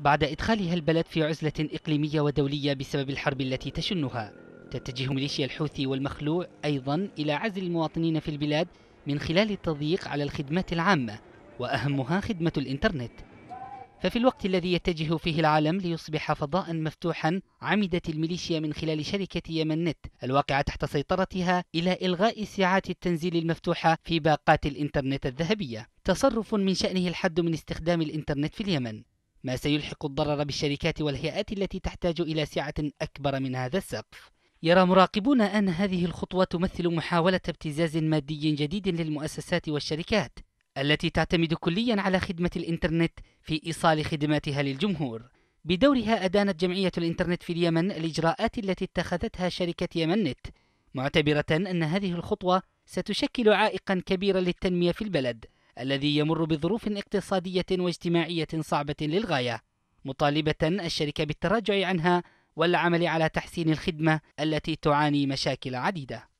بعد إدخالها البلد في عزلة إقليمية ودولية بسبب الحرب التي تشنها تتجه ميليشيا الحوثي والمخلوع أيضا إلى عزل المواطنين في البلاد من خلال التضييق على الخدمات العامة وأهمها خدمة الإنترنت ففي الوقت الذي يتجه فيه العالم ليصبح فضاء مفتوحا عمدت الميليشيا من خلال شركة يمن نت الواقعة تحت سيطرتها إلى إلغاء ساعات التنزيل المفتوحة في باقات الإنترنت الذهبية تصرف من شأنه الحد من استخدام الإنترنت في اليمن ما سيلحق الضرر بالشركات والهيئات التي تحتاج إلى سعة أكبر من هذا السقف يرى مراقبون أن هذه الخطوة تمثل محاولة ابتزاز مادي جديد للمؤسسات والشركات التي تعتمد كليا على خدمة الإنترنت في إيصال خدماتها للجمهور بدورها أدانت جمعية الإنترنت في اليمن الإجراءات التي اتخذتها شركة يمنت معتبرة أن هذه الخطوة ستشكل عائقا كبيرا للتنمية في البلد الذي يمر بظروف اقتصادية واجتماعية صعبة للغاية مطالبة الشركة بالتراجع عنها والعمل على تحسين الخدمة التي تعاني مشاكل عديدة